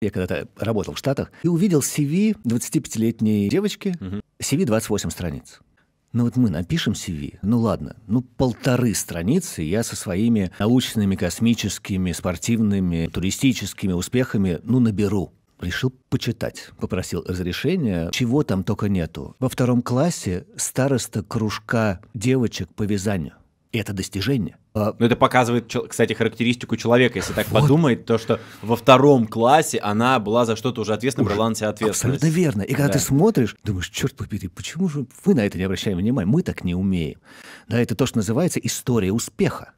Я когда-то работал в Штатах и увидел CV 25-летней девочки, угу. CV 28 страниц. Ну вот мы напишем CV, ну ладно, ну полторы страницы я со своими научными, космическими, спортивными, туристическими успехами, ну наберу. Решил почитать, попросил разрешения, чего там только нету. Во втором классе староста кружка девочек по вязанию – и это достижение. А, Но ну, это показывает, кстати, характеристику человека, если так вот. подумать, то, что во втором классе она была за что-то уже ответственна, уже. брала на себя ответственность. Абсолютно верно. И когда да. ты смотришь, думаешь, черт побери, почему же вы на это не обращаем внимания? Мы так не умеем. Да, это то, что называется история успеха.